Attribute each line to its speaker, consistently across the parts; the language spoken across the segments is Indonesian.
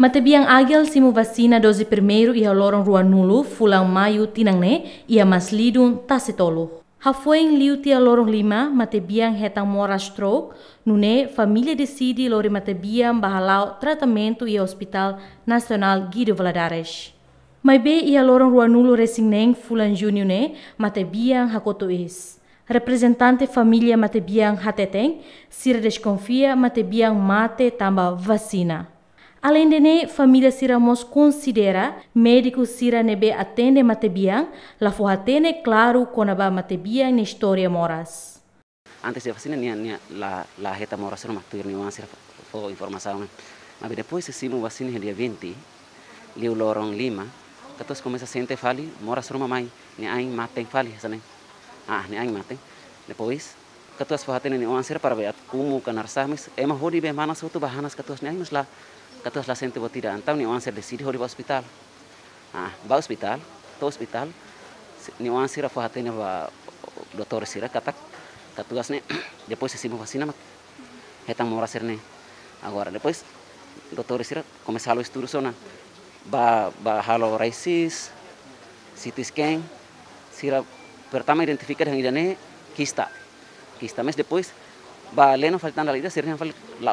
Speaker 1: Matabiang agel si vacina doze primeiro ia lorong rua nulu fulang mayu tinang ne ia mas lidun tasetolo. Hafoeng liu tia lorong lima matabiang hetang mora stroke, nune família decidi lori matabiang bahalau tratamento ia Hospital Nacional Guido Valadares. Maibe ia lorong rua nulu resigneng fulan junio ne matabiang hakoto is representante família Matebiang Hateteng, Sira desconfia Matebiang mate tamba vacina. Além de ne, família Siramos considera médico Sira nebe atende matebiang, la fo atende claro konaba matebiang ne história moras.
Speaker 2: Antes de vacina nia nia la la reta moras no matur ni wan sira fo informação. Mas depois se simo vacina dia 20, liu lorong lima, katos começa sente fali moras ruma mai, nia ain matem fali sanen. Ah, nia ain matem. Depois katos fo atende ni wan sira para beat kumu kanar samis, ema hodi be manas utu bahanas katos nia ain mas la la gente va no ni a ser de hospital. Ah, hospital, todo hospital. Ni ser a fa a doctor sira katak. ne depois hicimos vacina ne. Agora después doctor sira começar o estudo Ba ba CT scan, sira identificar kista. Kista mes depois ba leno faltan la la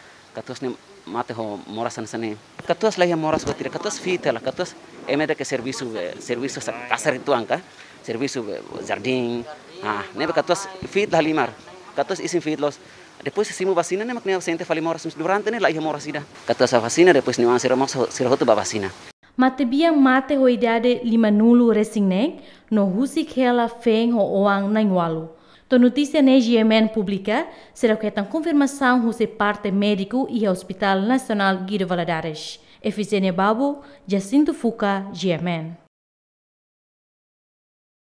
Speaker 2: ni mate ho moras san sane katus lai ya moras batira katus fitela la katus emeda ke servisu servisu kasar itu angka servisu jardin ah nebe katus fit la limar katus isin fit los Depois se simu vacina, ne makne sente fali moras durante ne la ya moras ida. Katus vacina, depois ni ne ansiro mas hotu ba vacina.
Speaker 1: Mate biang mate ho idade lima nulu resingneg, no husi khela feng ho oang nang walu. Então, notícia na GMN pública será que a confirmação do parte médico e Hospital Nacional Guido Valadares. Efisene Babo, Jacinto Fuca, GMN.